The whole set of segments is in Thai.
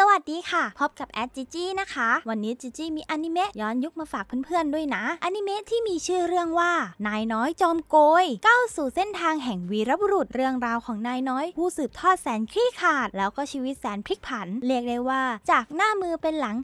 สวัสดีค่ะ พบกับแอดจิจี้นะคะ วันนี้จิจี้มีอนิเมะย้อนยุคมาฝากเพื่อนๆด้วยนะอนิเมะที่มีชื่อเรื่องว่า นายน้อยจอมโกยก้าวสู่เส้นทางแห่งวีรบุรุษเรื่องราวของนายน้อยผู้สืบทอดแสนขี้ขาด แล้วก็ชีวิตแสนพลิกผันเรียกได้ว่า จากหน้ามือเป็นหลัง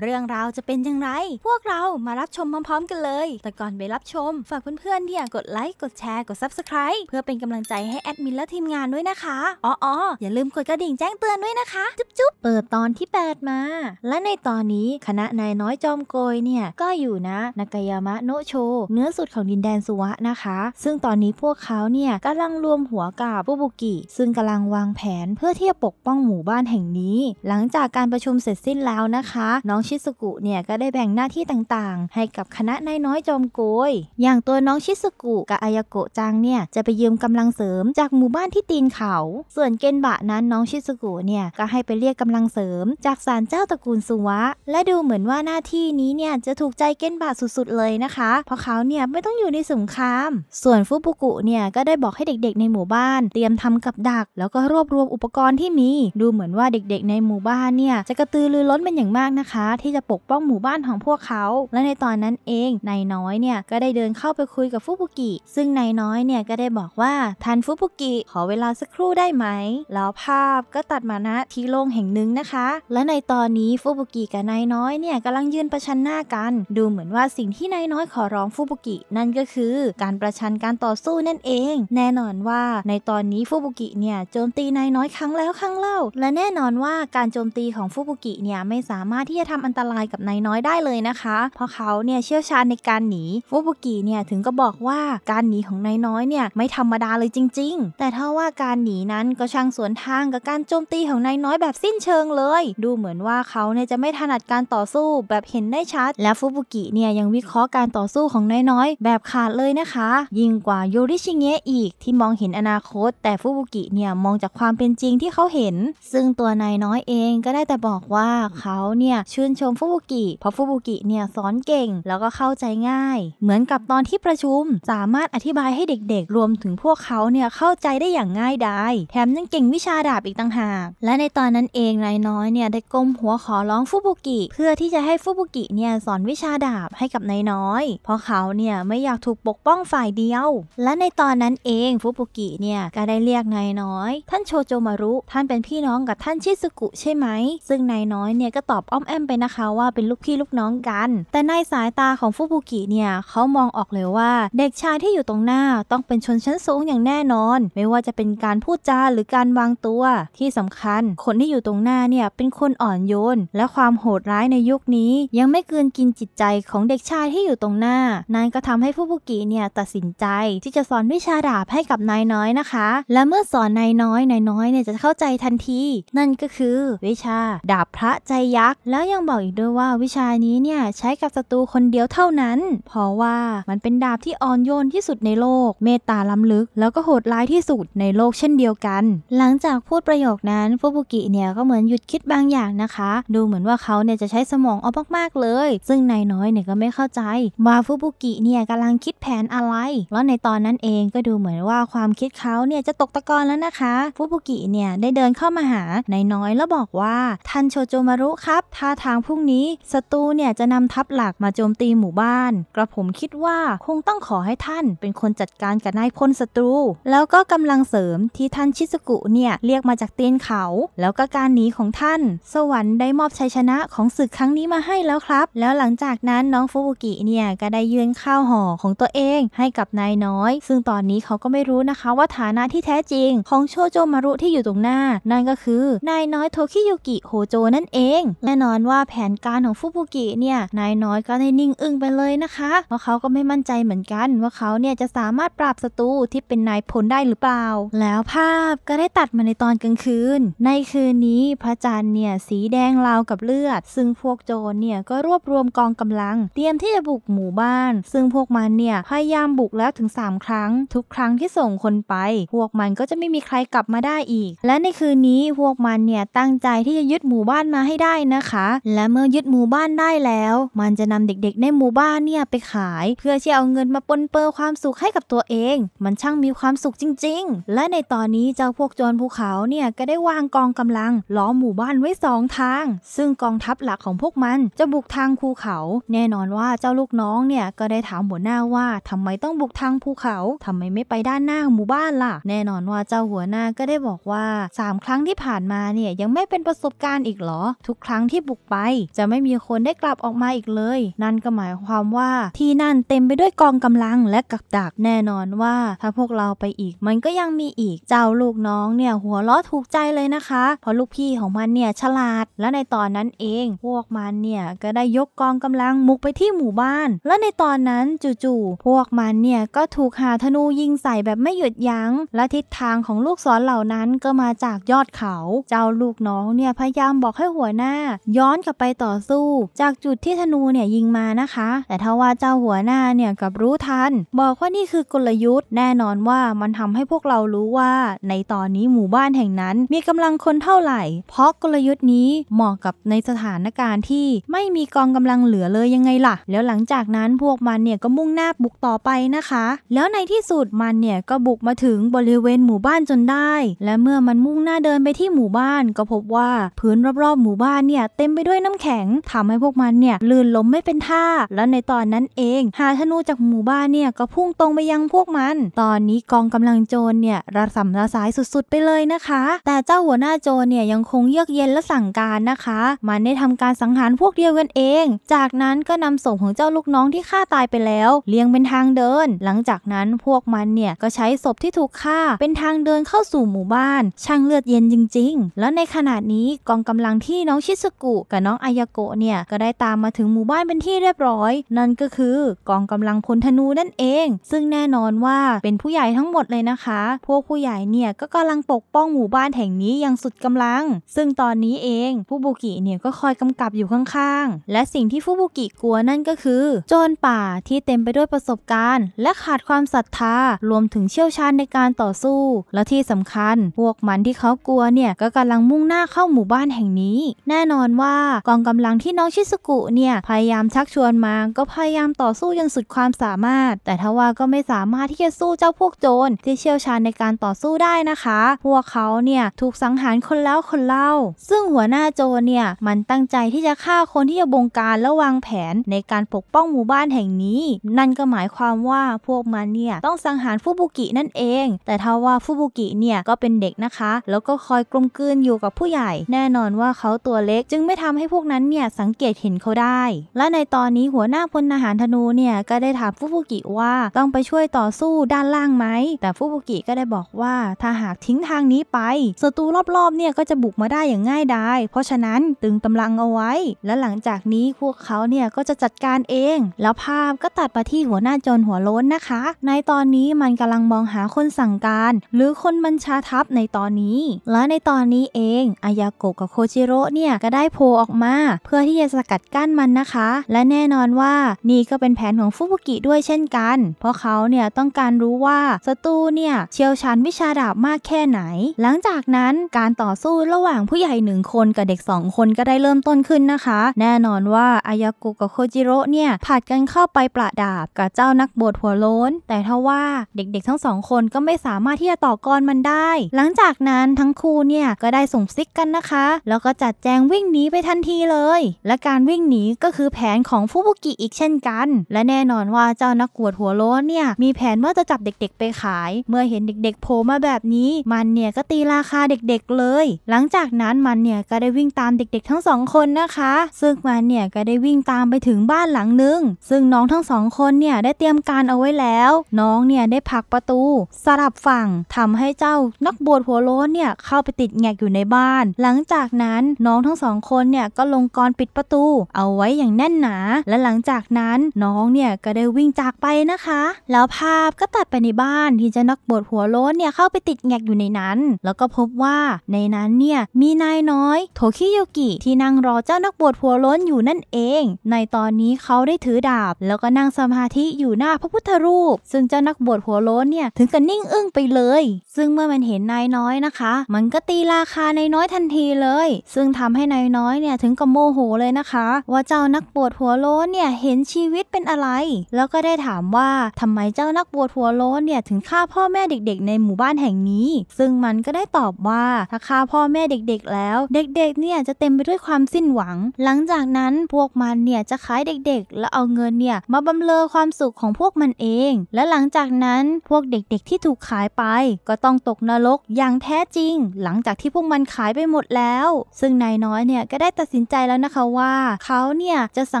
เรื่องราวจะเป็นอย่างไร พวกเรามารับชมพร้อมๆกันเลย แต่ก่อนไปรับชม ฝากเพื่อนๆที่อยากกดไลค์กดแชร์กด Subscribe เพื่อเป็นกำลังใจให้แอดมินและทีมงานด้วยนะคะ อ๋อออย่าลืมกดกระดิ่งแจ้งเตือนด้วยนะคะ จุ๊บๆ เปิดตอนที่ 8 มา และในตอนนี้คณะนายน้อยจอมโกยเนี่ยก็อยู่นะนากายามะโนโชเนื้อสุดของดินแดนสุวะนะคะ ซึ่งตอนนี้พวกเขาเนี่ยกำลังรวมหัวกับปุบุกิ ซึ่งกำลังวางแผนเพื่อที่จะปกป้องหมู่บ้านแห่งนี้ หลังจากการประชุมเสร็จสิ้นแล้วนะคะ น้องชิสุกุเนี่ยก็ได้แบ่งหน้าที่ต่างๆ ให้กับคณะนายน้อยจอมโกย อย่างตัวน้องชิสุกุกับอายโกจังเนี่ยจะไปยืมกำลังเสริมจากหมู่บ้านที่ตีนเขา ส่วนเกนบะนั้นน้องชิสุกุเนี่ยก็ให้ไปเรียกกำลังเสริม จากศาลเจ้าตระกูลสุวะ และดูเหมือนว่าหน้าที่นี้เนี่ยจะถูกใจเกนบะสุด ๆเลยนะคะ เพราะเขาเนี่ยไม่ต้องอยู่ในสงคราม ส่วนฟุบุกุเนี่ยก็ได้บอกให้เด็ก ๆ ในหมู่บ้าน เตรียมทำกับดักแล้วก็รวบรวมอุปกรณ์ที่มี ดูเหมือนว่าเด็ก ๆ ในหมู่บ้านเนี่ยจะกระตือรือร้นเป็นอย่างมากนะคะที่จะปกป้องหมู่บ้านของพวกเขา และในตอนนั้นเองนายน้อยเนี่ยก็ได้เดินเข้าไปคุยกับฟุบุกิ ซึ่งนายน้อยเนี่ยก็ได้บอกว่าท่านฟุบุกิ ขอเวลาสักครู่ได้ไหม แล้วภาพก็ตัดมาณที่โล่งแห่งหนึ่งนะคะ และในตอนนี้ฟุบุกิกับนายน้อยเนี่ยกำลังยืนประชันหน้ากัน ดูเหมือนว่าสิ่งที่นายน้อยขอร้องฟุบุกินั่นก็คือ การประชันการต่อสู้นั่นเอง แน่นอนว่าในตอนนี้ฟุบุกิเนี่ยโจมตีนายน้อยครั้งแล้วครั้งเล่า และแน่นอนว่าการโจมตีของฟุบุกิเนี่ยไม่สามารถที่จะทำอันตรายกับนายน้อยได้เลยนะคะ เพราะเขาเนี่ยเชี่ยวชาญในการหนีฟูบุกิเนี่ยถึงก็บอกว่าการหนีของนายน้อยเนี่ยไม่ธรรมดาเลยจริงๆ แต่ถ้าว่าการหนีนั้นก็ช่างสวนทางกับการโจมตีของนายน้อยแบบสิ้นเชิงเลย ดูเหมือนว่าเขาเนี่ยจะไม่ถนัดการต่อสู้แบบเห็นได้ชัด และฟูบุกิเนี่ยยังวิเคราะห์การต่อสู้ของนายน้อยแบบขาดเลยนะคะ ยิ่งกว่าโยริชิเงะอีกที่มองเห็นอนาคต แต่ฟูบุกิเนี่ยมองจากความเป็นจริงที่เขาเห็น ซึ่งตัวนายน้อยเองก็ได้แต่บอกว่าเขาเนี่ยชื่นนชมฟูบุกิ เพราะฟูบุกิเนี่ยสอนเก่งแล้วก็เข้าใจง่าย เหมือนกับตอนที่ประชุมสามารถอธิบายให้เด็กๆรวมถึงพวกเขาเนี่ยเข้าใจได้อย่างง่ายดายแถมยังเก่งวิชาดาบอีกต่างหากและในตอนนั้นเองนายน้อยเนี่ยได้ก้มหัวขอร้องฟูบุกิ เพื่อที่จะให้ฟูบุกิเนี่ยสอนวิชาดาบให้กับนายน้อย เพราะเขาเนี่ยไม่อยากถูกปกป้องฝ่ายเดียว และในตอนนั้นเองฟูบุกิเนี่ยก็ได้เรียกนายน้อย ท่านโชโจมารุ ท่านเป็นพี่น้องกับท่านชิสุกุใช่ไหม ซึ่งนายน้อยเนี่ยก็ตอบอ้อมแอมไปนะคะว่าเป็นลูกพี่ลูกน้องกัน แต่ในสายตาของฟูบุกิเนี่ยเขามองออกเลยว่าเด็กชายที่อยู่ตรงหน้าต้องเป็นชนชั้นสูงอย่างแน่นอน ไม่ว่าจะเป็นการพูดจาหรือการวางตัวที่สำคัญ คนที่อยู่ตรงหน้าเนี่ยเป็นคนอ่อนโยนและความโหดร้ายในยุคนี้ ยังไม่เกินกินจิตใจของเด็กชายที่อยู่ตรงหน้านายก็ทำให้ฟูบุกิเนี่ยตัดสินใจที่จะสอนวิชาดาบให้กับนายน้อยนะคะ และเมื่อสอนนายน้อยนายน้อยเนี่ยจะเข้าใจทันที นั่นก็คือ วิชาดาบพระใจยักษ์แล้วยังบอกอีกด้วยว่าวิชานี้เนี่ยใช้กับศัตรูคนเดียวเท่านั้น เพราะว่ามันเป็นดาบที่อ่อนโยนที่สุดในโลก เมตตาล้ำลึกแล้วก็โหดร้ายที่สุดในโลกเช่นเดียวกัน หลังจากพูดประโยคนั้นฟูบุกิเนี่ยก็เหมือนหยุดคิดบางอย่างนะคะ ดูเหมือนว่าเขาเนี่ยจะใช้สมองเอามากๆเลย ซึ่งนายน้อยเนี่ยก็ไม่เข้าใจ ว่าฟูบุกิเนี่ยกำลังคิดแผนอะไรแล้วในตอนนั้นเองก็ดูเหมือนว่าความคิดเขาเนี่ยจะตกตะกอนแล้วนะคะฟูบุกิเนี่ยได้เดินเข้ามาหานายน้อยแล้วบอกว่าท่านโชโจมารุครับท่าทางางพรุ่งนี้ศัตรูเนี่ยจะนำทัพหลักมาโจมตีหมู่บ้านกระผมคิดว่าคงต้องขอให้ท่าน เป็นคนจัดการกับนายพลศัตรูแล้วก็กำลังเสริมที่ท่านชิสกุเนี่ยเรียกมาจากเตียนเขา แล้วก็การหนีของท่าน สวรรค์ได้มอบชัยชนะของศึกครั้งนี้มาให้แล้วครับ แล้วหลังจากนั้นน้องฟูบุกิเนี่ยก็ได้ยืนข้าวห่อของตัวเองให้กับนายน้อย ซึ่งตอนนี้เขาก็ไม่รู้นะคะ ว่าฐานะที่แท้จริง ของโชโจมารุที่อยู่ตรงหน้านั่นก็คือนายน้อยโทคิยุกิโฮโจนั่นเองแน่นอนว่าแผนการของฟุบุกิเนี่ยนายน้อยก็ได้นิ่งอึ้งไปเลยนะคะเพราะเขาก็ไม่มั่นใจเหมือนกันว่าเขาเนี่ยจะสามารถปราบศัตรูที่เป็นนายพลได้หรือเปล่า แล้วภาพก็ได้ตัดมาในตอนกลางคืน ในคืนนี้พระจันทร์เนี่ยสีแดงราวกับเลือด ซึ่งพวกโจรเนี่ยก็รวบรวมกองกำลังเตรียมที่จะบุกหมู่บ้าน ซึ่งพวกมันเนี่ยพยายามบุกแล้วถึง 3 ครั้ง ทุกครั้งที่ส่งคนไป พวกมันก็จะไม่มีใครกลับมาได้อีก และในคืนนี้พวกมันเนี่ยตั้งใจที่จะยึดหมู่บ้านมาให้ได้นะคะและเมื่อยึดหมู่บ้านได้แล้ว มันจะนำเด็กๆ ในหมู่บ้านเนี่ยไปขายเพื่อที่เอาเงินมาปนเปื้อความสุขให้กับตัวเอง มันช่างมีความสุขจริง ๆ และในตอนนี้เจ้าพวกโจรภูเขาเนี่ยก็ได้วางกองกำลังล้อมหมู่บ้านไว้สองทาง ซึ่งกองทัพหลักของพวกมันจะบุกทางภูเขา แน่นอนว่าเจ้าลูกน้องเนี่ยก็ได้ถามหัวหน้าว่า ทำไมต้องบุกทางภูเขาทำไมไม่ไปด้านหน้าหมู่บ้านล่ะ แน่นอนว่าเจ้าหัวหน้าก็ได้บอกว่า3ครั้งที่ผ่านมาเนี่ยยังไม่เป็นประสบการณ์อีกหรอ ทุกครั้งที่บุกไปจะไม่มีคนได้กลับออกมาอีกเลย นั่นก็หมายความว่าที่นั่นเต็มไปด้วยกองกำลังและกักดัก แน่นอนว่า ถ้าพวกเราไปอีก มันก็ยังมีอีก เจ้าลูกน้องเนี่ยหัวล้อถูกใจเลยนะคะ เพราะลูกพี่ของมันเนี่ยฉลาด และในตอนนั้นเอง พวกมันเนี่ยก็ได้ยกกองกำลังมุกไปที่หมู่บ้าน และในตอนนั้นจู่ๆพวกมันเนี่ยก็ถูกหาธนูยิงใส่แบบไม่หยุดยัง้ง และทิศทางของลูกศรเหล่านั้น ก็มาจากยอดเขา เจ้าลูกน้องเนี่ยพยายามบอกให้หัวหน้า ย้อนกลับไปต่อสู้ จากจุดที่ธนูเนี่ย ยิงมานะคะ แต่ทว่าเจ้าหัวหน้าเนี่ยกับรู้ทัน บอกว่านี่คือกลยุทธ์แน่นอนว่ามันทำให้พวกเรารู้ว่า ในตอนนี้หมู่บ้านแห่งนั้นมีกำลังคนเท่าไหร่ เพราะกลยุทธ์นี้เหมาะกับในสถานการณ์ที่ไม่มีกองกำลังเหลือเลยยังไงล่ะ แล้วหลังจากนั้นพวกมันเนี่ย ก็มุ่งหน้าบุกต่อไปนะคะ แล้วในที่สุด มันเนี่ย ก็บุกมาถึงบริเวณหมู่บ้านจนได้ และเมื่อมันมุ่งหน้าเดินไปที่หมู่บ้าน ก็พบว่าพื้นรอบๆหมู่บ้านเนี่ยเต็มไปด้วย้วยน้ำแข็งทำให้พวกมันเนี่ยลื่นล้มไม่เป็นท่า และในตอนนั้นเอง หาธนูจากหมู่บ้านเนี่ยก็พุ่งตรงไปยังพวกมัน ตอนนี้กองกำลังโจรเนี่ยระสำระสายสุดๆไปเลยนะคะ แต่เจ้าหัวหน้าโจรเนี่ยยังคงเยือกเย็นและสั่งการนะคะ มันได้ทำการสังหารพวกเดียวกันเอง จากนั้นก็นำศพของเจ้าลูกน้องที่ฆ่าตายไปแล้ว เลี้ยงเป็นทางเดิน หลังจากนั้นพวกมันเนี่ยก็ใช้ศพที่ถูกฆ่า เป็นทางเดินเข้าสู่หมู่บ้าน ช่างเลือดเย็นจริง ๆ และในขณะนี้กองกำลังที่น้องชิสกุกับน้องอายาโกะเนี่ยก็ได้ตามมาถึงหมู่บ้านเป็นที่เรียบร้อย นั่นก็คือกองกำลังพลธนูนั่นเอง ซึ่งแน่นอนว่าเป็นผู้ใหญ่ทั้งหมดเลยนะคะ พวกผู้ใหญ่เนี่ยก็กำลังปกป้องหมู่บ้านแห่งนี้อย่างสุดกำลัง ซึ่งตอนนี้เองฟูบุกิเนี่ยก็คอยกำกับอยู่ข้างๆและสิ่งที่ฟูบุกิกลัวนั่นก็คือ โจรป่าที่เต็มไปด้วยประสบการณ์ และขาดความศรัทธารวมถึงเชี่ยวชาญในการต่อสู้ และที่สำคัญ พวกมันที่เขากลัวเนี่ยก็กำลังมุ่งหน้าเข้าหมู่บ้านแห่งนี้ แน่นอนว่ากองกำลังที่น้องชิสุกุเนี่ยพยายามชักชวนมา ก็พยายามต่อสู้จนสุดความสามารถ แต่ทว่าก็ไม่สามารถที่จะสู้เจ้าพวกโจรที่เชี่ยวชาญในการต่อสู้ได้นะคะ พวกเขาเนี่ยถูกสังหารคนแล้วคนเล่า ซึ่งหัวหน้าโจรเนี่ยมันตั้งใจที่จะฆ่าคนที่จะบงการและวางแผนในการปกป้องหมู่บ้านแห่งนี้ นั่นก็หมายความว่าพวกมันเนี่ยต้องสังหารฟูบุกินั่นเอง แต่ทว่าฟูบุกิเนี่ยก็เป็นเด็กนะคะ แล้วก็คอยกลมกลืนอยู่กับผู้ใหญ่ แน่นอนว่าเขาตัวเล็กจึงไม่ทำใหพวกนั้นเนี่ยสังเกตเห็นเขาได้ และในตอนนี้หัวหน้าพลทหารธนูเนี่ยก็ได้ถามฟุบุกิว่าต้องไปช่วยต่อสู้ด้านล่างไหม แต่ฟุบุกิก็ได้บอกว่าถ้าหากทิ้งทางนี้ไปศัตรูรอบๆเนี่ยก็จะบุกมาได้อย่างง่ายดาย เพราะฉะนั้นตึงกำลังเอาไว้ และหลังจากนี้พวกเขาเนี่ยก็จะจัดการเอง แล้วภาพก็ตัดมาที่หัวหน้าจนหัวโล้นนะคะ ในตอนนี้มันกำลังมองหาคนสั่งการ หรือคนบัญชาทัพในตอนนี้ และในตอนนี้เองอายาโกะกับโคจิโร่เนี่ยก็ได้โผล่ออกมาเพื่อที่จะสกัดกั้นมันนะคะ และแน่นอนว่านี่ก็เป็นแผนของฟุบุกิด้วยเช่นกัน เพราะเขาเนี่ยต้องการรู้ว่าศัตรูเนี่ยเชี่ยวชาญวิชาดาบมากแค่ไหน หลังจากนั้นการต่อสู้ระหว่างผู้ใหญ่หนึ่งคนกับเด็ก 2 คนก็ได้เริ่มต้นขึ้นนะคะ แน่นอนว่าอายากุกับโคจิโร่เนี่ยผัดกันเข้าไปประดาบกับเจ้านักบวชหัวโล้น แต่ทว่าเด็ก ๆทั้งสองคนก็ไม่สามารถที่จะต่อกรมันได้ หลังจากนั้นทั้งคู่เนี่ยก็ได้ส่งซิกกันนะคะ แล้วก็จัดแจงวิ่งหนีไปทันทีเลย และการวิ่งหนีก็คือแผนของฟูบุกิอีกเช่นกัน และแน่นอนว่าเจ้านักกวดหัวโล้นเนี่ยมีแผนว่าจะจับเด็ก ๆไปขาย เมื่อเห็นเด็กๆโผล่มาแบบนี้มันเนี่ยก็ตีราคาเด็กๆเลย หลังจากนั้นมันเนี่ยก็ได้วิ่งตามเด็ก ๆทั้งสองคนนะคะ ซึ่งมันเนี่ยก็ได้วิ่งตามไปถึงบ้านหลังนึง ซึ่งน้องทั้งสองคนเนี่ยได้เตรียมการเอาไว้แล้ว น้องเนี่ยได้ผลักประตูสลับฝั่งทำให้เจ้านักบวชหัวโล้นเนี่ยเข้าไปติดแงกอยู่ในบ้าน หลังจากนั้นน้องทั้งสองคนเนี่ยก็ลงกรปิดประตูเอาไว้อย่างแน่นหนา และหลังจากนั้นน้องเนี่ยก็ได้วิ่งจากไปนะคะ แล้วภาพก็ตัดไปในบ้านที่เจ้านักบวชหัวโล้นเนี่ยเข้าไปติดแงกอยู่ในนั้น แล้วก็พบว่าในนั้นเนี่ยมีนายน้อยโทคิโยกิที่นั่งรอเจ้านักบวชหัวโล้นอยู่นั่นเอง ในตอนนี้เขาได้ถือดาบ แล้วก็นั่งสมาธิอยู่หน้าพระพุทธรูป ซึ่งเจ้านักบวชหัวโล้นเนี่ยถึงกับนิ่งอึ้งไปเลย ซึ่งเมื่อมันเห็นนายน้อยนะคะ มันก็ตีราคานายน้อยทันทีเลย ซึ่งทำให้นายน้อยเนี่ยถึงงกับโมโหเลยนะคะ ว่าเจ้านักบวชหัวโล้นเนี่ยเห็นชีวิตเป็นอะไร แล้วก็ได้ถามว่าทำไมเจ้านักบวชหัวโล้นเนี่ยถึงฆ่าพ่อแม่เด็ก ๆ ในหมู่บ้านแห่งนี้ ซึ่งมันก็ได้ตอบว่าถ้าฆ่าพ่อแม่เด็ก ๆ แล้วเด็กๆเนี่ยจะเต็มไปด้วยความสิ้นหวัง หลังจากนั้นพวกมันเนี่ยจะขายเด็กๆ แล้วเอาเงินเนี่ยมาบำเรอความสุขของพวกมันเอง และหลังจากนั้นพวกเด็ก ๆ ที่ถูกขายไป ก็ต้องตกนรกอย่างแท้จริง หลังจากที่พวกมันขายไปหมดแล้ว ซึ่งนายน้อยเนี่ยก็ได้ตัดสินใจแล้วนะคะว่าเขาเนี่ยจะสั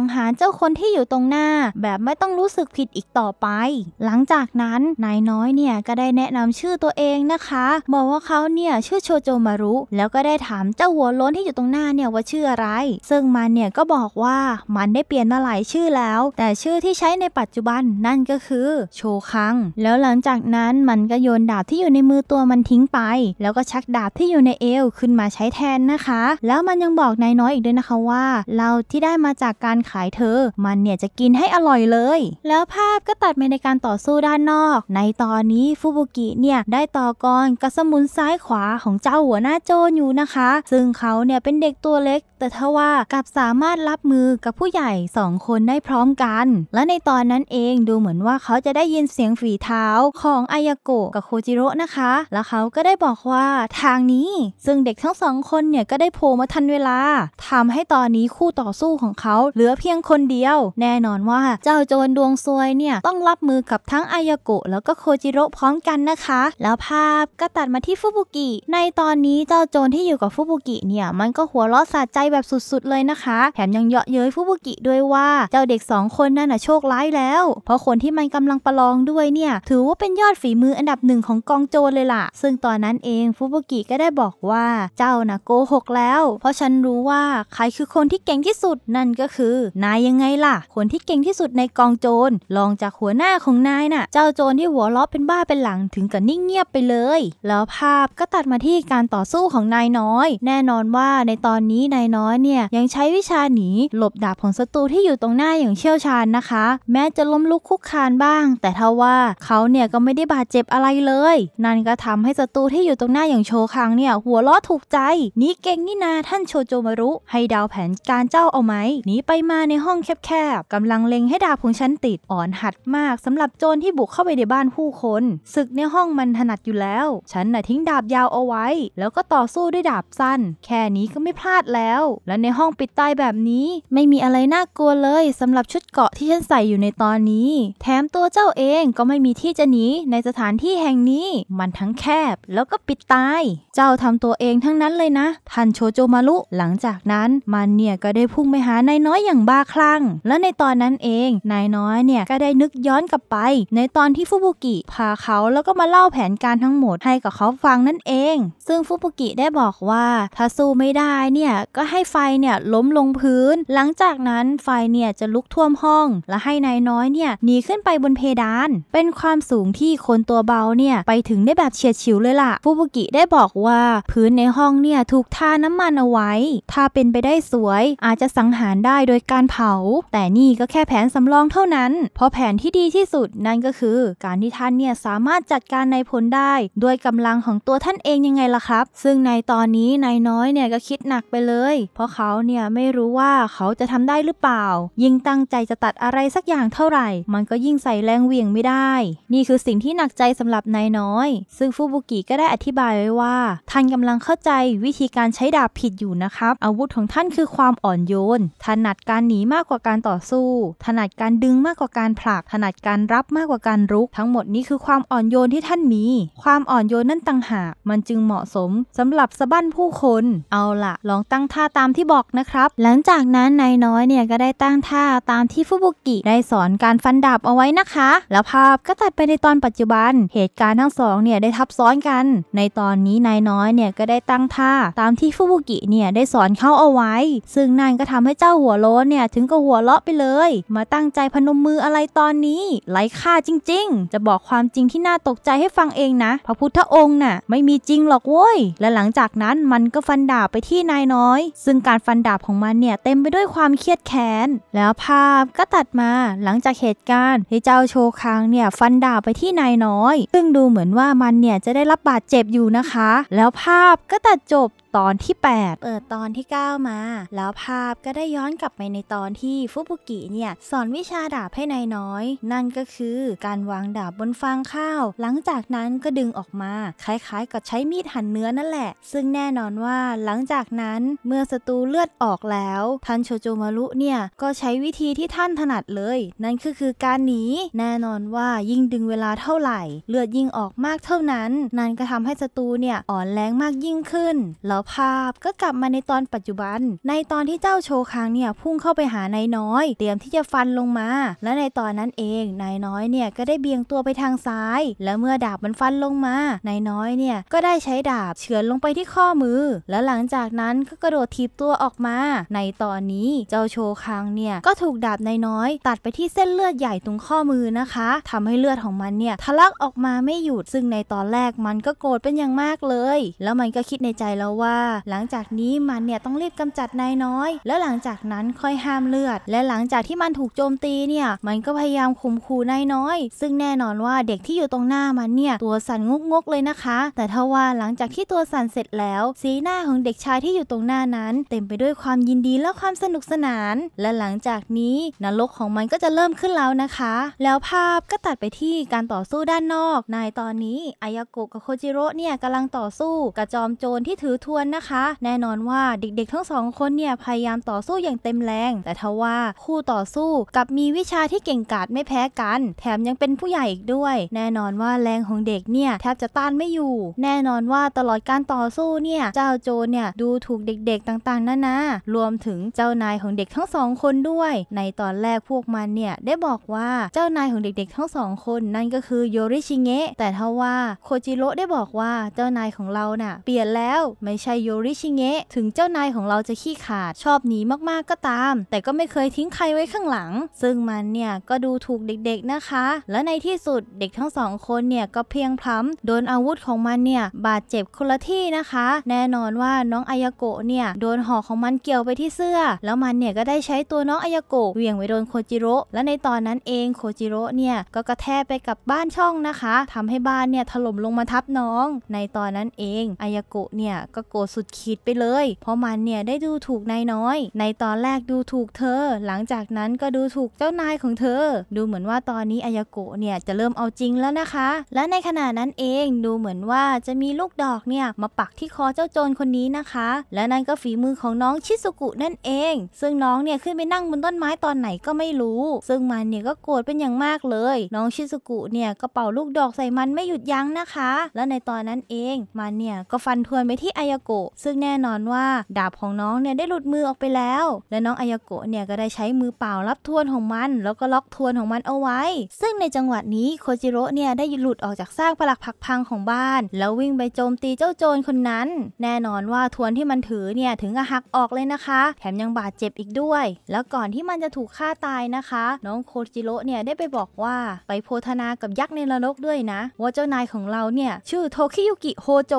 งหารเจ้าคนที่อยู่ตรงหน้าแบบไม่ต้องรู้สึกผิดอีกต่อไป หลังจากนั้นนายน้อยเนี่ยก็ได้แนะนำชื่อตัวเองนะคะ บอกว่าเขาเนี่ยชื่อโชโจมารุแล้วก็ได้ถาม เจ้าหัวล้นที่อยู่ตรงหน้าเนี่ยว่าชื่ออะไร ซึ่งมันเนี่ยก็บอกว่ามันได้เปลี่ยนมาหลายชื่อแล้ว แต่ชื่อที่ใช้ในปัจจุบันนั่นก็คือโชคังแล้วหลังจากนั้นมันก็โยนดาบที่อยู่ในมือตัวมันทิ้งไป แล้วก็ชักดาบที่อยู่ในเอวขึ้นมาใช้แทนนะคะ แล้วมันยังบอกนายน้อยอีกด้วยนะคะว่าเราที่ได้มาจากการขายเธอมันเนี่ยจะกินให้อร่อยเลย แล้วภาพก็ตัดไปในการต่อสู้ด้านนอก ในตอนนี้ฟูบุกิเนี่ย ได้ต่อกรกับสมุนซ้ายขวาของเจ้าหัวหน้าโจนอยู่นะคะ ซึ่งเขาเนี่ยเป็นเด็กตัวเล็กแต่ถ้าว่ากับสามารถรับมือกับผู้ใหญ่สองคนได้พร้อมกัน และในตอนนั้นเองดูเหมือนว่าเขาจะได้ยินเสียงฝีเท้าของอายาโกะกับโคจิโร่นะคะ แล้วเขาก็ได้บอกว่าทางนี้ซึ่งเด็กทั้งสองคนเนี่ย ก็ได้โผล่มาทันเวลาทำให้ตอนนี้คู่ต่อสู้ของเขาเหลือเพียงคนเดียว แน่นอนว่าเจ้าโจรดวงซวยเนี่ย ต้องรับมือกับทั้งอายาโกะแล้วก็โคจิโร่พร้อมกันนะคะ แล้วภาพก็ตัดมาที่ฟุบุกิ ในตอนนี้เจ้าโจรที่อยู่กับฟุบุกิเนี่ยมันก็หัวเราะสะใจแบบสุดๆเลยนะคะแถมยังเยาะเย้ยฟูบุกิด้วยว่าเจ้าเด็ก 2 คนนั่นน่ะโชคร้ายแล้ว เพราะคนที่มันกำลังประลองด้วยเนี่ย ถือว่าเป็นยอดฝีมืออันดับหนึ่งของกองโจรเลยล่ะ ซึ่งตอนนั้นเองฟูบุกิก็ได้บอกว่าเจ้าน่ะโกหกแล้ว เพราะฉันรู้ว่าใครคือคนที่เก่งที่สุดนั่นก็คือ นายยังไงล่ะคนที่เก่งที่สุดในกองโจรลองจากหัวหน้าของนายน่ะ เจ้าโจรที่หัวล้อเป็นบ้าเป็นหลังถึงกับนิ่งเงียบไปเลยแล้วภาพก็ตัดมาที่การต่อสู้ของนายน้อย แน่นอนว่าในตอนนี้นายน้อยเนี่ยยังใช้วิชาหนีหลบดาบของศัตรูที่อยู่ตรงหน้าอย่างเชี่ยวชาญนะคะ แม้จะล้มลุกคุกคานบ้าง แต่ทว่าเขาเนี่ยก็ไม่ได้บาดเจ็บอะไรเลย นั่นก็ทำให้ศัตรูที่อยู่ตรงหน้าอย่างโชคังเนี่ย หัวล้อถูกใจ นี่เก่งนี่นาท่านโชโจมารุให้ดาวแผนการเจ้าเอาไหมหนีไปมาในห้องแคบๆกำลังเล็งให้ดาบของฉันติดอ่อนหัดมาก สำหรับโจรที่บุกเข้าไปในบ้านผู้คนศึกในห้องมันถนัดอยู่แล้ว ฉันน่ะทิ้งดาบยาวเอาไว้ แล้วก็ต่อสู้ด้วยดาบสั้น แค่นี้ก็ไม่พลาดแล้วและในห้องปิดตายแบบนี้ ไม่มีอะไรน่ากลัวเลยสำหรับชุดเกาะที่ฉันใส่อยู่ในตอนนี้ แถมตัวเจ้าเองก็ไม่มีที่จะหนีในสถานที่แห่งนี้ มันทั้งแคบแล้วก็ปิดตาย เจ้าทำตัวเองทั้งนั้นเลยนะท่านโชโจมารุหลังจากนั้นมันเนี่ยก็ได้พุ่งไปหานายน้อยอย่างบ้าคลั่ง และในตอนนั้นเอง นายน้อยเนี่ย ก็ได้นึกย้อนกลับไป ในตอนที่ฟุบุกิพาเขาแล้วก็มาเล่าแผนการทั้งหมดให้กับเขาฟังนั่นเอง ซึ่งฟุบุกิได้บอกว่าถ้าสู้ไม่ได้เนี่ยก็ใให้ไฟเนี่ยล้มลงพื้น หลังจากนั้นไฟเนี่ยจะลุกท่วมห้อง และให้นายน้อยเนี่ยหนีขึ้นไปบนเพดาน เป็นความสูงที่คนตัวเบาเนี่ยไปถึงได้แบบเฉียดฉิวเลยล่ะฟูบุกิได้บอกว่า พื้นในห้องเนี่ยถูกทาน้ำมันเอาไว้ ถ้าเป็นไปได้สวยอาจจะสังหารได้โดยการเผา แต่นี่ก็แค่แผนสำรองเท่านั้น เพราะแผนที่ดีที่สุดนั่นก็คือ การที่ท่านเนี่ยสามารถจัดการในผลได้ด้วยกำลังของตัวท่านเองยังไงล่ะครับ ซึ่งในตอนนี้นายน้อยเนี่ยก็คิดหนักไปเลยเพราะเขาเนี่ยไม่รู้ว่าเขาจะทำได้หรือเปล่า ยิ่งตั้งใจจะตัดอะไรสักอย่างเท่าไหร่มันก็ยิ่งใส่แรงเหวี่ยงไม่ได้ นี่คือสิ่งที่หนักใจสำหรับนายน้อย ซึ่งฟูบุกิก็ได้อธิบายไว้ว่า ท่านกำลังเข้าใจวิธีการใช้ดาบผิดอยู่นะครับอาวุธของท่านคือความอ่อนโยน ถนัดการหนีมากกว่าการต่อสู้ถนัดการดึงมากกว่าการผลักถนัดการรับมากกว่าการรุกทั้งหมดนี้คือความอ่อนโยนที่ท่านมีความอ่อนโยนนั่นต่างหากมันจึงเหมาะสม สำหรับสะบั้นผู้คนเอาละลองตั้งท่าตามที่บอกนะครับ หลังจากนั้นนายน้อยเนี่ยก็ได้ตั้งท่าตามที่ฟุบุกิได้สอนการฟันดาบเอาไว้นะคะ แล้วภาพก็ตัดไปในตอนปัจจุบัน เหตุการณ์ทั้งสองเนี่ยได้ทับซ้อนกัน ในตอนนี้นายน้อยเนี่ยก็ได้ตั้งท่าตามที่ฟุบุกิเนี่ยได้สอนเขาเอาไว้ ซึ่งนั่นก็ทำให้เจ้าหัวโล้นเนี่ยถึงกับหัวเลาะไปเลย มาตั้งใจพนมมืออะไรตอนนี้ไร้ค่าจริง ๆ จะบอกความจริงที่น่าตกใจให้ฟังเองนะ พระพุทธองค์น่ะไม่มีจริงหรอกเว้ย และหลังจากนั้นมันก็ฟันดาบไปที่นายน้อยซึ่งการฟันดาบของมันเนี่ยเต็มไปด้วยความเครียดแค้น แล้วภาพก็ตัดมาหลังจากเหตุการณ์ที่เจ้าโชคังเนี่ยฟันดาบไปที่นายน้อย ซึ่งดูเหมือนว่ามันเนี่ยจะได้รับบาดเจ็บอยู่นะคะ แล้วภาพก็ตัดจบตอนที่ 8 เปิดตอนที่ 9 มา แล้วภาพก็ได้ย้อนกลับไปในตอนที่ฟุบุกิเนี่ยสอนวิชาดาบให้นายน้อย นั่นก็คือการวางดาบบนฟางข้าว หลังจากนั้นก็ดึงออกมาคล้ายๆ กับใช้มีดหั่นเนื้อนั่นแหละซึ่งแน่นอนว่าหลังจากนั้นเมื่อศัตรูเลือดออกแล้วท่านโชโจมารุเนี่ย ก็ใช้วิธีที่ท่านถนัดเลย นั่นก็คือการหนีแน่นอนว่ายิ่งดึงเวลาเท่าไหร่เลือดยิ่งออกมากเท่านั้น นั่นก็ทำให้ศัตรูเนี่ยอ่อนแรงมากยิ่งขึ้นแล้วภาพก็กลับมาในตอนปัจจุบัน ในตอนที่เจ้าโชคังเนี่ยพุ่งเข้าไปหานายน้อย เตรียมที่จะฟันลงมา และในตอนนั้นเองนายน้อยเนี่ยก็ได้เบี่ยงตัวไปทางซ้าย และเมื่อดาบมันฟันลงมานายน้อยเนี่ยก็ได้ใช้ดาบเฉือนลงไปที่ข้อมือ และหลังจากนั้นก็กระโดดทีบตัวออกมา ในตอนนี้เจ้าโชคังเนี่ยก็ถูกดาบนายน้อย ตัดไปที่เส้นเลือดใหญ่ตรงข้อมือนะคะ ทำให้เลือดของมันเนี่ยทะลักออกมาไม่หยุดซึ่งในตอนแรกมันก็โกรธเป็นอย่างมากเลย แล้วมันก็คิดในใจแล้วว่าาหลังจากนี้มันเนี่ยต้องรีบกำจัดนายน้อย แล้วหลังจากนั้นค่อยห้ามเลือด และหลังจากที่มันถูกโจมตีเนี่ยมันก็พยายามข่มขู่นายน้อย ซึ่งแน่นอนว่าเด็กที่อยู่ตรงหน้ามันเนี่ยตัวสั่นงกงกเลยนะคะ แต่ทว่าหลังจากที่ตัวสั่นเสร็จแล้ว สีหน้าของเด็กชายที่อยู่ตรงหน้านั้น เต็มไปด้วยความยินดีและความสนุกสนาน และหลังจากนี้นรกของมันก็จะเริ่มขึ้นแล้วนะคะ แล้วภาพก็ตัดไปที่การต่อสู้ด้านนอก ในตอนนี้อายาโกะกับโคจิโร่เนี่ยกำลังต่อสู้กับจอมโจรที่ถือทววนนะคะ แน่นอนว่าเด็ก ๆทั้งสองคนเนี่ยพยายามต่อสู้อย่างเต็มแรง แต่ทว่าคู่ต่อสู้กับมีวิชาที่เก่งกาจไม่แพ้กัน แถมยังเป็นผู้ใหญ่อีกด้วย แน่นอนว่าแรงของเด็กเนี่ยแทบจะต้านไม่อยู่ แน่นอนว่าตลอดการต่อสู้เนี่ย เจ้าโจเนี่ยดูถูกเด็กๆต่างๆนานา รวมถึงเจ้านายของเด็กทั้งสองคนด้วย ในตอนแรกพวกมันเนี่ยได้บอกว่าเจ้านายของเด็กๆ ทั้งสองคนนั่นก็คือโยริชิเงะ แต่ทว่าโคจิโร่ได้บอกว่าเจ้านายของเราน่ะเปลี่ยนแล้วไม่ใชัยโยริชิเงะถึงเจ้านายของเราจะขี้ขาด ชอบหนีมากๆก็ตาม แต่ก็ไม่เคยทิ้งใครไว้ข้างหลัง ซึ่งมันเนี่ยก็ดูถูกเด็ก ๆนะคะและในที่สุดเด็กทั้งสองคนเนี่ยก็เพียงพล้ำโดนอาวุธของมันเนี่ยบาดเจ็บคนละที่นะคะ แน่นอนว่าน้องอายาโกะเนี่ยโดนหอกของมันเกี่ยวไปที่เสื้อ แล้วมันเนี่ยก็ได้ใช้ตัวน้องอายาโกะเหวี่ยงไปโดนโคจิโร่และในตอนนั้นเองโคจิโร่เนี่ยก็กระแทกไปกับบ้านช่องนะคะทำให้บ้านเนี่ยถล่มลงมาทับน้อง ในตอนนั้นเองอายาโกะเนี่ยก็โกรธสุดขีดไปเลย เพราะมันเนี่ยได้ดูถูกนายน้อย ในตอนแรกดูถูกเธอ หลังจากนั้นก็ดูถูกเจ้านายของเธอ ดูเหมือนว่าตอนนี้อายโกะเนี่ยจะเริ่มเอาจริงแล้วนะคะ และในขณะนั้นเองดูเหมือนว่าจะมีลูกดอกเนี่ยมาปักที่คอเจ้าโจรคนนี้นะคะ และนั่นก็ฝีมือของน้องชิสุกุ นั่นเอง ซึ่งน้องเนี่ยขึ้นไปนั่งบนต้นไม้ตอนไหนก็ไม่รู้ ซึ่งมันเนี่ยก็โกรธเป็นอย่างมากเลย น้องชิสุกุเนี่ยก็เป่าลูกดอกใส่มันไม่หยุดยั้งนะคะ และในตอนนั้นเองมันเนี่ยก็ฟันทวนไปที่อายโโกะซึ่งแน่นอนว่าดาบของน้องเนี่ยได้หลุดมือออกไปแล้ว และน้องอายาโกะเนี่ยก็ได้ใช้มือเปล่ารับทวนของมัน แล้วก็ล็อกทวนของมันเอาไว้ ซึ่งในจังหวะนี้โคจิโร่เนี่ยได้หลุดออกจากซากปลักพักพังของบ้าน แล้ววิ่งไปโจมตีเจ้าโจรคนนั้น แน่นอนว่าทวนที่มันถือเนี่ยถึงกับหักออกเลยนะคะ แถมยังบาดเจ็บอีกด้วย แล้วก่อนที่มันจะถูกฆ่าตายนะคะ น้องโคจิโร่เนี่ยได้ไปบอกว่าไปโพธนากับยักษ์ในนกด้วยนะว่าเจ้านายของเราเนี่ยชื่อโทคิยุกิโฮโจ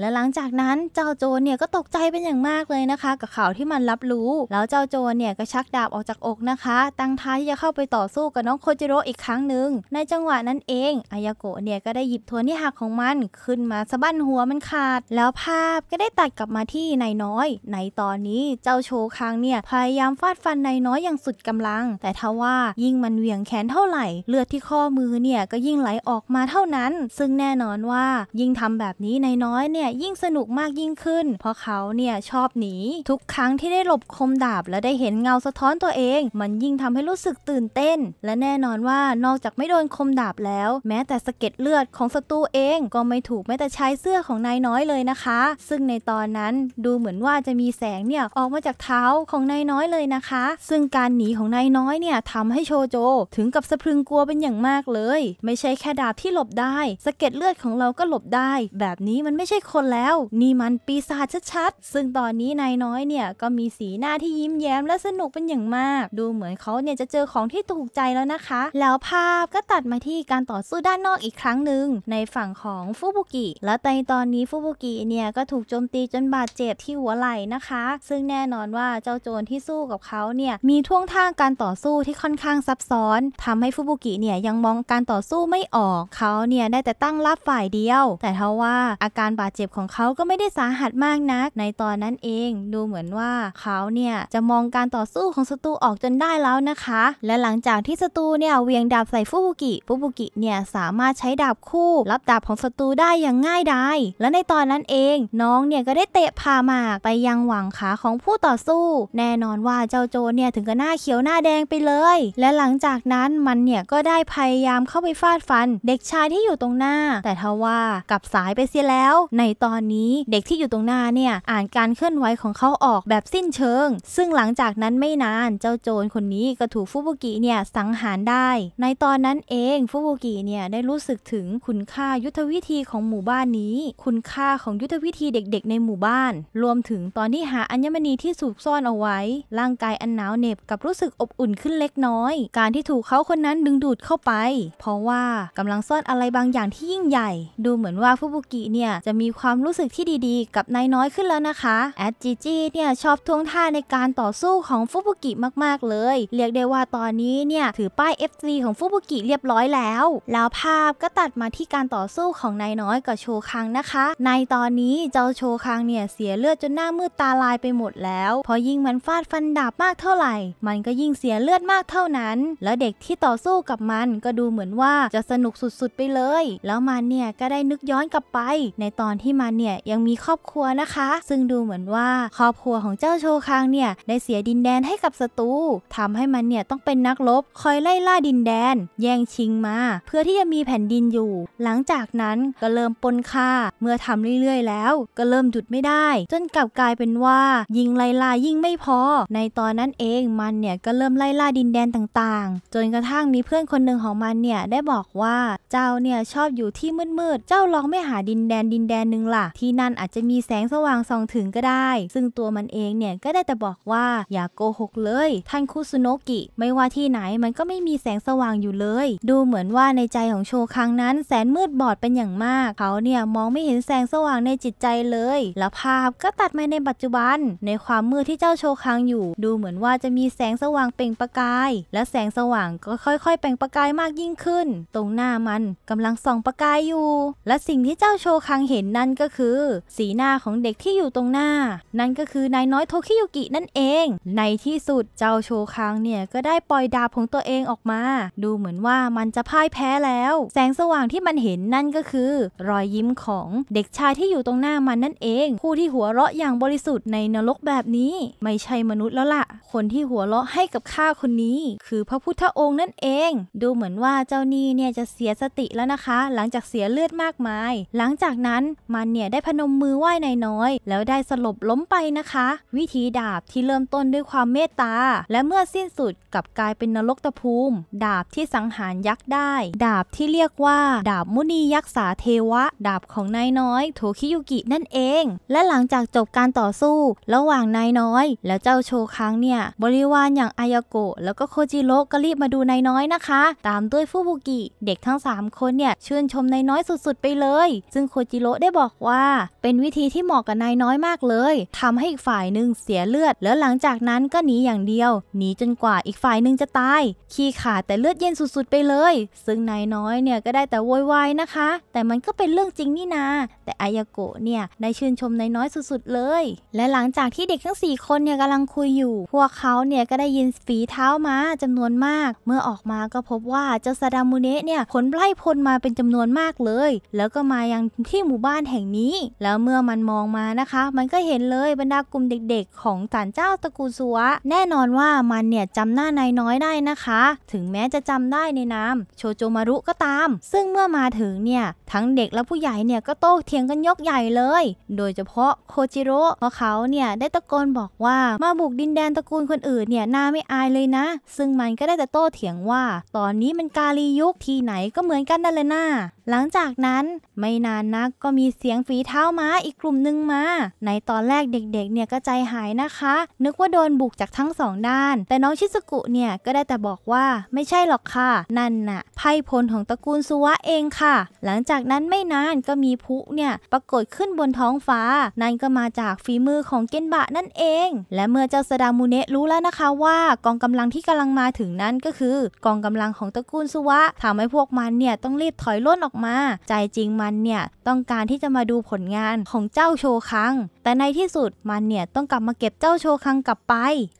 และหลังจากนั้นเจ้าโจรเนี่ยก็ตกใจเป็นอย่างมากเลยนะคะ กับข่าวที่มันรับรู้ แล้วเจ้าโจรเนี่ยก็ชักดาบออกจากอกนะคะ ตั้งท้ายที่จะเข้าไปต่อสู้กับน้องโคจิโร่อีกครั้งหนึ่งในจังหวะนั้นเองอายาโกะเนี่ยก็ได้หยิบทวนที่หักของมันขึ้นมาสะบั้นหัวมันขาด แล้วภาพก็ได้ตัดกลับมาที่นายน้อย ในตอนนี้เจ้าโชคังเนี่ยพยายามฟาดฟันนายน้อยอย่างสุดกำลัง แต่ทว่า ยิ่งมันเหวี่ยงแขนเท่าไหร่เลือดที่ข้อมือเนี่ยก็ยิ่งไหลออกมาเท่านั้น ซึ่งแน่นอนว่า ยิ่งทำแบบนี้นายน้อยเนี่ยยิ่งสนุกมากยิ่งขึ้นเพราะเขาเนี่ยชอบหนีทุกครั้งที่ได้หลบคมดาบและได้เห็นเงาสะท้อนตัวเอง มันยิ่งทำให้รู้สึกตื่นเต้น และแน่นอนว่านอกจากไม่โดนคมดาบแล้ว แม้แต่สะเก็ดเลือดของศัตรูเอง ก็ไม่ถูกแม้แต่ชายเสื้อของนายน้อยเลยนะคะ ซึ่งในตอนนั้นดูเหมือนว่าจะมีแสงเนี่ยออกมาจากเท้าของนายน้อยเลยนะคะ ซึ่งการหนีของนายน้อยเนี่ยทำให้โชโจ ถึงกับสะพรึงกลัวเป็นอย่างมากเลย ไม่ใช่แค่ดาบที่หลบได้สะเก็ดเลือดของเราก็หลบได้ แบบนี้มันไม่ใช่คนแล้วนี่มันปีศาจชัดๆซึ่งตอนนี้นายน้อยเนี่ยก็มีสีหน้าที่ยิ้มแย้ม และสนุกเป็นอย่างมาก ดูเหมือนเขาเนี่ยจะเจอของที่ถูกใจแล้วนะคะ แล้วภาพก็ตัดมาที่การต่อสู้ด้านนอกอีกครั้งหนึ่งในฝั่งของฟูบุกิ และในตอนนี้ฟูบุกิเนี่ยก็ถูกโจมตีจนบาดเจ็บที่หัวไหล่นะคะ ซึ่งแน่นอนว่าเจ้าโจรที่สู้กับเขาเนี่ยมีท่วงท่าการต่อสู้ที่ค่อนข้างซับซ้อน ทำให้ฟูบุกิเนี่ยยังมองการต่อสู้ไม่ออกเขาเนี่ยได้แต่ตั้งรับฝ่ายเดียว แต่ทว่าอาการบาดเจ็บของเขาก็ไม่ได้สาหัสหัสมากนักในตอนนั้นเองดูเหมือนว่าเขาเนี่ยจะมองการต่อสู้ของศัตรูออกจนได้แล้วนะคะ และหลังจากที่ศัตรูเนี่ยเวียงดาบใส่ฟุบุกิฟุบุกิเนี่ยสามารถใช้ดาบคู่ รับดาบของศัตรูได้อย่างง่ายดายและในตอนนั้นเอง น้องเนี่ยก็ได้เตะพาหมากไปยังหวังขาของผู้ต่อสู้ แน่นอนว่าเจ้าโจเนี่ยถึงกับหน้าเขียวหน้าแดงไปเลย และหลังจากนั้นมันเนี่ยก็ได้พยายามเข้าไปฟาดฟัน เด็กชายที่อยู่ตรงหน้า แต่ทว่ากับสายไปเสียแล้ว ในตอนนี้เด็กที่อยู่ตรงหน้าเนี่ยอ่านการเคลื่อนไหวของเขาออกแบบสิ้นเชิง ซึ่งหลังจากนั้นไม่นานเจ้าโจรคนนี้ก็ถูกฟุบุกิเนี่ยสังหารได้ ในตอนนั้นเองฟุบุกิเนี่ยได้รู้สึกถึงคุณค่ายุทธวิธีของหมู่บ้านนี้ คุณค่าของยุทธวิธีเด็กๆในหมู่บ้าน รวมถึงตอนที่หาอัญมณีที่สูบซ่อนเอาไว้ ร่างกายอันหนาวเหน็บกับรู้สึกอบอุ่นขึ้นเล็กน้อย การที่ถูกเขาคนนั้นดึงดูดเข้าไป เพราะว่ากำลังซ่อนอะไรบางอย่างที่ยิ่งใหญ่ ดูเหมือนว่าฟุบุกิเนี่ยจะมีความรู้สึกที่ดีๆกับนายน้อยขึ้นแล้วนะคะ แอดจีจีเนี่ยชอบท่วงท่าในการต่อสู้ของฟุบุกิมาก ๆ เลย เรียกได้ว่าตอนนี้เนี่ย ถือป้าย f 3ของฟุบุกิเรียบร้อยแล้ว แล้วภาพก็ตัดมาที่การต่อสู้ของนายน้อยกับโชคังนะคะ ในตอนนี้เจ้าโชคังเนี่ย เสียเลือดจนหน้ามืดตาลายไปหมดแล้ว พอยิ่งมันฟาดฟันดาบมากเท่าไหร่ มันก็ยิ่งเสียเลือดมากเท่านั้น แล้วเด็กที่ต่อสู้กับมันก็ดูเหมือนว่าจะสนุกสุดๆไปเลย แล้วมันเนี่ยก็ได้นึกย้อนกลับไป ในตอนที่มันเนี่ยยังมีครอบครัวนะคะ ซึ่งดูเหมือนว่าครอบครัวของเจ้าโชคังเนี่ยได้เสียดินแดนให้กับศัตรูทำให้มันเนี่ยต้องเป็นนักรบคอยไล่ล่าดินแดน แย่งชิงมา เพื่อที่จะมีแผ่นดินอยู่ หลังจากนั้นก็เริ่มปนค่าเมื่อทำเรื่อยๆแล้ว ก็เริ่มหยุดไม่ได้จนกลับกลายเป็นว่ายิงไล่ล่ายิ่งไม่พอในตอนนั้นเองมันเนี่ยก็เริ่มไล่ล่าดินแดนต่างๆ จนกระทั่งมีเพื่อนคนหนึ่งของมันเนี่ยได้บอกว่าเจ้าเนี่ยชอบอยู่ที่มืดๆเจ้าลองไม่หาดินแดนดินแดนหนึ่งล่ะ ที่นั่นอาจจะมีมีแสงสว่างส่องถึงก็ได้ ซึ่งตัวมันเองเนี่ยก็ได้แต่บอกว่า อย่ากโกหกเลยท่านคุซุโนกิ ไม่ว่าที่ไหนมันก็ไม่มีแสงสว่างอยู่เลย ดูเหมือนว่าในใจของโชคังนั้นแสนมืดบอดเป็นอย่างมาก เขาเนี่ยมองไม่เห็นแสงสว่างในจิตใจเลย และภาพก็ตัดมาในปัจจุบัน ในความมืดที่เจ้าโชคังอยู่ ดูเหมือนว่าจะมีแสงสว่างเปล่งประกาย และแสงสว่างก็ค่อยๆ เปล่งประกายมากยิ่งขึ้น ตรงหน้ามันกำลังส่องประกายอยู่ และสิ่งที่เจ้าโชคังเห็นนั่นก็คือ สีหน้าน้าของเด็กที่อยู่ตรงหน้า นั่นก็คือนายน้อยโทคิยุกินั่นเอง ในที่สุดเจ้าโชคังเนี่ย ก็ได้ปล่อยดาบของตัวเองออกมา ดูเหมือนว่ามันจะพ่ายแพ้แล้ว แสงสว่างที่มันเห็นนั่นก็คือ รอยยิ้มของเด็กชายที่อยู่ตรงหน้ามันนั่นเอง ผู้ที่หัวเราะอย่างบริสุทธิ์ในนรกแบบนี้ไม่ใช่มนุษย์แล้วละ่ะคนที่หัวเราะให้กับข้าคนนี้ คือพระพุทธองค์นั่นเอง ดูเหมือนว่าเจ้านี่เนี่ยจะเสียสติแล้วนะคะ หลังจากเสียเลือดมากมาย หลังจากนั้นมันเนี่ยได้พนมมือไหวายนายน้อย แล้วได้สลบล้มไปนะคะ วิธีดาบที่เริ่มต้นด้วยความเมตตา และเมื่อสิ้นสุดกับกลายเป็นนรกตะภูมิ ดาบที่สังหารยักษ์ได้ ดาบที่เรียกว่า ดาบมุนียักษ์สาเทวะ ดาบของนายน้อย โทคิยุกินั่นเอง และหลังจากจบการต่อสู้ ระหว่างนายน้อย และเจ้าโชคังเนี่ย บริวารอย่างอายโกะแล้วก็โคจิโร่ก็รีบมาดูนายน้อยนะคะ ตามด้วยฟูบุกิ เด็กทั้ง 3 คนเนี่ยชื่นชมนายน้อยสุดๆไปเลยซึ่งโคจิโร่ได้บอกว่า เป็นวิธีีที่เหมาะกับนายน้อยมากเลย ทำให้อีกฝ่ายหนึ่งเสียเลือด แล้วหลังจากนั้นก็หนีอย่างเดียว หนีจนกว่าอีกฝ่ายหนึ่งจะตาย ขี้ขาดแต่เลือดเย็นสุด ๆ ไปเลย ซึ่งนายน้อยเนี่ยก็ได้แต่โวยวายนะคะ แต่มันก็เป็นเรื่องจริงนี่นาแต่อายโกะเนี่ยได้ชื่นชมนายน้อยสุดๆเลย และหลังจากที่เด็กทั้ง4คนเนี่ยกำลังคุยอยู่ พวกเขาเนี่ยก็ได้ยินฝีเท้ามาจำนวนมาก เมื่อออกมา ก็พบว่าเจ้าซาดามุเนะเนี่ยผลไล่พลมาเป็นจำนวนมากเลย แล้วก็มายังที่หมู่บ้านแห่งนี้ แล้วเมื่อมามันมองมานะคะมันก็เห็นเลยบรรดากลุ่มเด็กๆ ของศาลเจ้าตะกูซัวแน่นอนว่ามันเนี่ยจำหน้านายน้อยได้นะคะ ถึงแม้จะจำได้ในนามโชโจมารุก็ตาม ซึ่งเมื่อมาถึงเนี่ย ทั้งเด็กและผู้ใหญ่เนี่ยก็โต้เถียงกันยกใหญ่เลย โดยเฉพาะโคจิโร่เพราะเขาเนี่ย ได้ตะโกนบอกว่ามาบุกดินแดนตระกูลคนอื่นเนี่ยน่าไม่อายเลยนะ ซึ่งมันก็ได้แต่โต้เถียงว่า ตอนนี้มันกาลียุคที่ไหนก็เหมือนกันนั่นแหละนะหลังจากนั้นไม่นานนักก็มีเสียงฝีเท้าม้าอีกกลุ่มหนึ่งมาในตอนแรกเด็กๆเนี่ยก็ใจหายนะคะ นึกว่าโดนบุกจากทั้งสองด้าน แต่น้องชิซุกุเนี่ยก็ได้แต่บอกว่าไม่ใช่หรอกค่ะ นั่นน่ะไพ่พลของตระกูลซุวะเองค่ะ หลังจากนั้นไม่นานก็มีพุเนี่ย ปรากฏขึ้นบนท้องฟ้า นั่นก็มาจากฝีมือของเกนบะนั่นเองและเมื่อเจ้าสดามูเนะรู้แล้วนะคะว่า กองกำลังที่กำลังมาถึงนั้นก็คือ กองกำลังของตระกูลซุวะทำให้พวกมันเนี่ยต้องรีบถอยล่นออกมาใจจริงมันเนี่ยต้องการที่จะมาดูผลงานของของเจ้าโชคังแต่ในที่สุดมันเนี่ยต้องกลับมาเก็บเจ้าโชคังกลับไป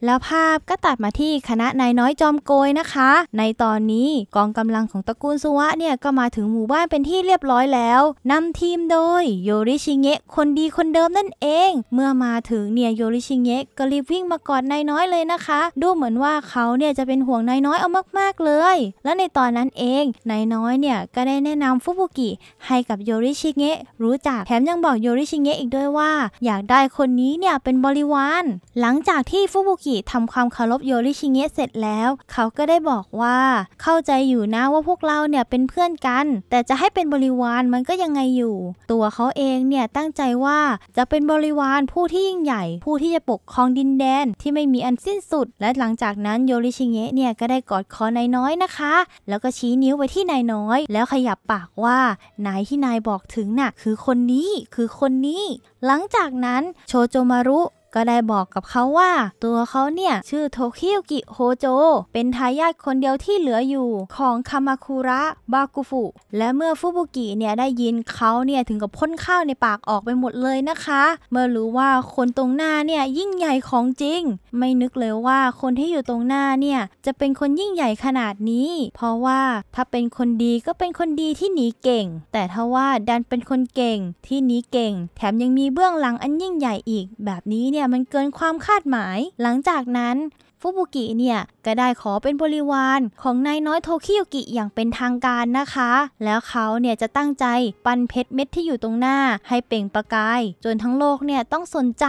แล้วภาพก็ตัดมาที่คณะนายน้อยจอมโกยนะคะ ในตอนนี้กองกำลังของตระกูลสุวะเนี่ยก็มาถึงหมู่บ้านเป็นที่เรียบร้อยแล้ว นำทีมโดยโยริชิเงะคนดีคนเดิมนั่นเอง เมื่อมาถึงเนี่ยโยริชิเงะก็รีบวิ่งมากอดนายน้อยเลยนะคะ ดูเหมือนว่าเขาเนี่ยจะเป็นห่วงนายน้อยเอามากๆเลย และในตอนนั้นเองนายน้อยเนี่ยก็ได้แนะนำฟุบุกิให้กับโยริชิเงะรู้จักแถมยังบอกโยริชิเงะอีกด้วยว่าอยากได้คนนี้เนี่ยเป็นบริวาร หลังจากที่ฟุบุกิทำความเคารพโยริชิเงะเสร็จแล้ว เขาก็ได้บอกว่า เข้าใจอยู่นะว่าพวกเราเนี่ยเป็นเพื่อนกัน แต่จะให้เป็นบริวารมันก็ยังไงอยู่ ตัวเขาเองเนี่ยตั้งใจว่าจะเป็นบริวารผู้ที่ยิ่งใหญ่ ผู้ที่จะปกครองดินแดน ที่ไม่มีอันสิ้นสุด และหลังจากนั้นโยริชิเงะเนี่ยก็ได้กอดคอนายน้อยนะคะ แล้วก็ชี้นิ้วไปที่นายน้อย แล้วขยับปากว่านายที่นายบอกถึงน่ะคือคนนี้คือคนนี้หลังจากนั้นโชโจมารุก็ได้บอกกับเขาว่าตัวเขาเนี่ย ชื่อโทคิยอกิโฮโจเป็นทายาทคนเดียวที่เหลืออยู่ของคามาคุระบากุฟุและเมื่อฟุบุกิเนี่ย ได้ยินเขาเนี่ย ถึงกับพ่นข้าวในปากออกไปหมดเลยนะคะ เมื่อรู้ว่าคนตรงหน้าเนี่ยยิ่งใหญ่ของจริง ไม่นึกเลยว่าคนที่อยู่ตรงหน้าเนี่ย จะเป็นคนยิ่งใหญ่ขนาดนี้ เพราะว่าถ้าเป็นคนดีก็เป็นคนดีที่หนีเก่ง แต่ถ้าว่าดันเป็นคนเก่งที่หนีเก่ง แถมยังมีเบื้องหลังอันยิ่งใหญ่อีกแบบนี้เนี่ยเนี่ยมันเกินความคาดหมาย หลังจากนั้นฟุบุกิเนี่ยก็ได้ขอเป็นบริวารของนายน้อยโทคิโยกิอย่างเป็นทางการนะคะ แล้วเขาเนี่ยจะตั้งใจปั่นเพชรเม็ดที่อยู่ตรงหน้าให้เปล่งประกาย จนทั้งโลกเนี่ยต้องสนใจ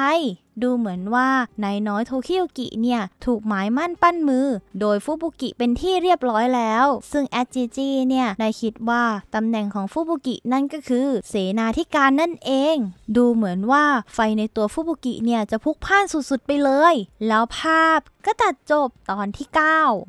ดูเหมือนว่านายน้อยโทคิโอกิเนี่ย ถูกหมายมั่นปั้นมือ โดยฟุบุกิเป็นที่เรียบร้อยแล้ว ซึ่ง แอดจีจีเนี่ยนายคิดว่าตำแหน่งของฟุบุกินั่นก็คือเสนาธิการนั่นเอง ดูเหมือนว่าไฟในตัวฟุบุกิเนี่ย จะพุกพ่านสุดๆ ไปเลย แล้วภาพก็ตัดจบตอนที่ 9